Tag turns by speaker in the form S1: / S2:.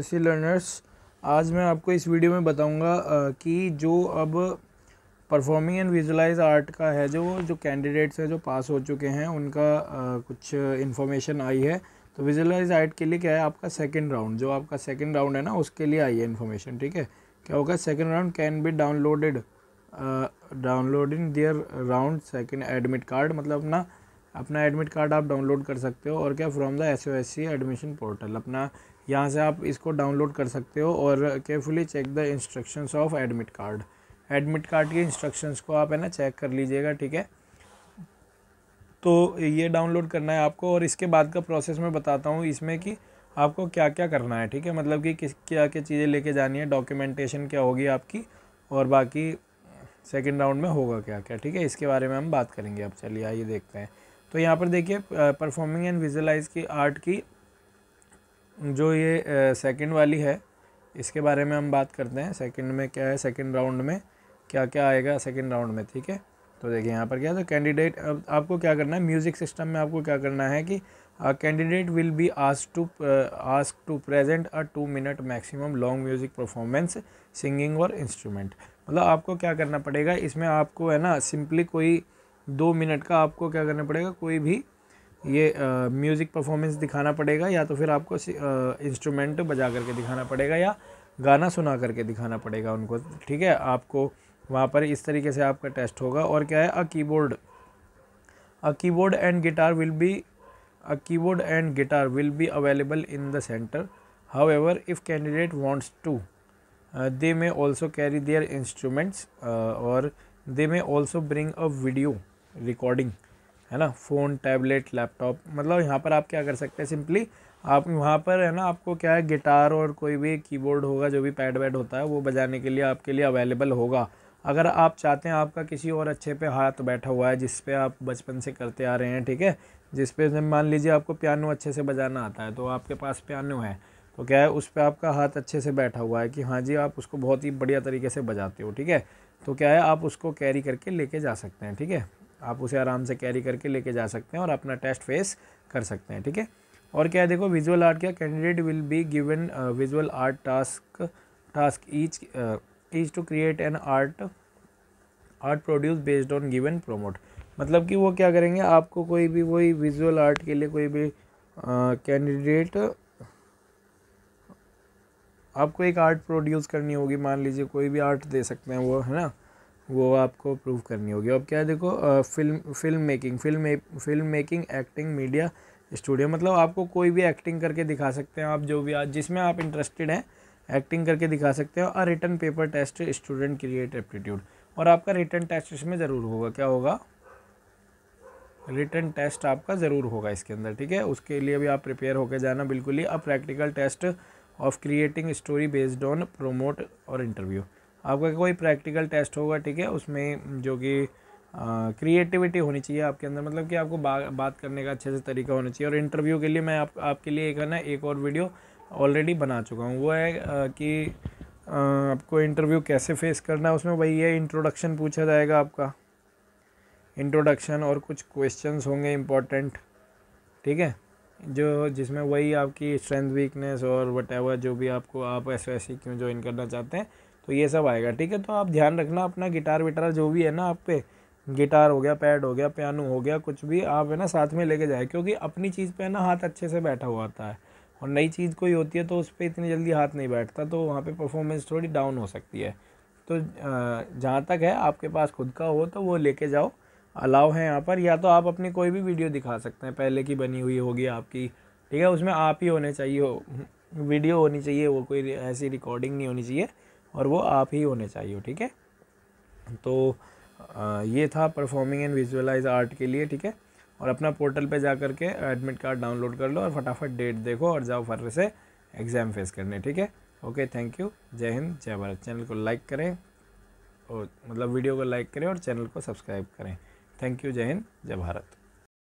S1: तो लर्नर्स आज मैं आपको इस वीडियो में बताऊंगा कि जो अब परफॉर्मिंग एंड विजुलाइज आर्ट का है जो जो कैंडिडेट्स हैं जो पास हो चुके हैं उनका आ, कुछ इन्फॉर्मेशन आई है तो विजुलाइज आर्ट के लिए क्या है आपका सेकेंड राउंड जो आपका सेकेंड राउंड है ना उसके लिए आई है इन्फॉर्मेशन ठीक है क्या होगा second round can be downloaded downloading there round second admit card मतलब अपना अपना एडमिट कार्ड आप डाउनलोड कर सकते हो और क्या from the S O S C admission portal अपना यहाँ से आप इसको डाउनलोड कर सकते हो और carefully check the instructions of admit card admit card की इंस्ट्रक्शंस को आप है ना चेक कर लीजिएगा ठीक है तो ये डाउनलोड करना है आपको और इसके बाद का प्रोसेस मैं बताता हूँ इसमें कि आपको क्या क्या करना है ठीक है मतलब कि किस क्या क्या चीज़ें लेके जानी है डॉक्यूमेंटेशन क्या होगी आपकी और बाकी सेकेंड राउंड में होगा क्या क्या ठीक है इसके बारे में हम बात करेंगे अब चलिए आइए देखते हैं तो यहाँ पर देखिए परफॉर्मिंग एंड विजुलाइज की आर्ट की जो ये सेकंड वाली है इसके बारे में हम बात करते हैं सेकंड में क्या है सेकंड राउंड में क्या क्या आएगा सेकंड राउंड में ठीक है तो देखिए यहाँ पर क्या है तो कैंडिडेट अब आपको क्या करना है म्यूज़िक सिस्टम में आपको क्या करना है कि candidate will be ask to ask to present a two minute maximum long music performance singing और इंस्ट्रूमेंट मतलब आपको क्या करना पड़ेगा इसमें आपको है ना सिंपली कोई दो मिनट का आपको क्या करना पड़ेगा कोई भी ये म्यूज़िक परफॉर्मेंस दिखाना पड़ेगा या तो फिर आपको इंस्ट्रूमेंट बजा करके दिखाना पड़ेगा या गाना सुना करके दिखाना पड़ेगा उनको ठीक है आपको वहाँ पर इस तरीके से आपका टेस्ट होगा और क्या है a keyboard a keyboard and guitar will be a keyboard and guitar will be available in the centre however if candidate wants to they may also carry their instruments और they may also bring a video recording है ना phone tablet laptop मतलब यहाँ पर आप क्या कर सकते हैं सिंपली आप वहाँ पर है ना आपको क्या है गिटार और कोई भी कीबोर्ड होगा जो भी पैड वैड होता है वो बजाने के लिए आपके लिए अवेलेबल होगा अगर आप चाहते हैं आपका किसी और अच्छे पे हाथ बैठा हुआ है जिस पे आप बचपन से करते आ रहे हैं ठीक है जिस पे मान लीजिए आपको पियानो अच्छे से बजाना आता है तो आपके पास पियानो है तो क्या है उस पर आपका हाथ अच्छे से बैठा हुआ है कि हाँ जी आप उसको बहुत ही बढ़िया तरीके से बजाते हो ठीक है तो क्या है आप उसको कैरी करके लेके जा सकते हैं ठीक है आप उसे आराम से कैरी करके लेके जा सकते हैं और अपना टेस्ट फेस कर सकते हैं ठीक है और क्या है देखो विजुअल आर्ट क्या candidate will be given visual art task task each each to create an art art produce based on given prompt मतलब कि वो क्या करेंगे आपको कोई भी वही विजुअल आर्ट के लिए कोई भी कैंडिडेट uh, आपको एक आर्ट प्रोड्यूस करनी होगी मान लीजिए कोई भी आर्ट दे सकते हैं वो है ना वो आपको प्रूव करनी होगी अब क्या है देखो uh, film film making film film making acting media studio मतलब आपको कोई भी एक्टिंग करके दिखा सकते हैं आप जो भी आज जिसमें आप इंटरेस्टेड हैं एक्टिंग करके दिखा सकते हैं और return paper test student create aptitude और आपका रिटर्न टेस्ट इसमें ज़रूर होगा क्या होगा रिटर्न टेस्ट आपका ज़रूर होगा इसके अंदर ठीक है उसके लिए भी आप प्रिपेयर होकर जाना बिल्कुल ही अब practical test of creating story based on promote और इंटरव्यू आपका कोई प्रैक्टिकल टेस्ट होगा ठीक है उसमें जो कि क्रिएटिविटी होनी चाहिए आपके अंदर मतलब कि आपको बा, बात करने का अच्छे से तरीका होना चाहिए और इंटरव्यू के लिए मैं आप आपके लिए एक है ना एक और वीडियो ऑलरेडी बना चुका हूँ वो है आ, कि आ, आपको इंटरव्यू कैसे फेस करना है उसमें वही है इंट्रोडक्शन पूछा जाएगा आपका इंट्रोडक्शन और कुछ क्वेश्चंस होंगे इम्पोर्टेंट ठीक है जो जिसमें वही आपकी स्ट्रेंथ वीकनेस और वट जो भी आपको आप ऐसे ऐसे क्यों ज्वाइन करना चाहते हैं तो ये सब आएगा ठीक है तो आप ध्यान रखना अपना गिटार विटार जो भी है ना आप पे गिटार हो गया पैड हो गया पियानो हो गया कुछ भी आप है ना साथ में लेके जाए क्योंकि अपनी चीज़ पे ना हाथ अच्छे से बैठा हुआ आता है और नई चीज़ कोई होती है तो उस पर इतनी जल्दी हाथ नहीं बैठता तो वहाँ पे परफॉर्मेंस थोड़ी डाउन हो सकती है तो जहाँ तक है आपके पास खुद का हो तो वो लेके जाओ अलाव है यहाँ पर या तो आप अपनी कोई भी वीडियो दिखा सकते हैं पहले की बनी हुई होगी आपकी ठीक है उसमें आप ही होने चाहिए हो वीडियो होनी चाहिए वो कोई ऐसी रिकॉर्डिंग नहीं होनी चाहिए और वो आप ही होने चाहिए ठीक है तो आ, ये था परफॉर्मिंग एंड विजुअलाइज आर्ट के लिए ठीक है और अपना पोर्टल पे जा करके एडमिट कार्ड डाउनलोड कर लो और फटाफट डेट देखो और जाओ फर्रे से एग्ज़ाम फेस करने ठीक है ओके थैंक यू जय हिंद जय भारत चैनल को लाइक करें और मतलब वीडियो को लाइक करें और चैनल को सब्सक्राइब करें थैंक यू जय हिंद जय भारत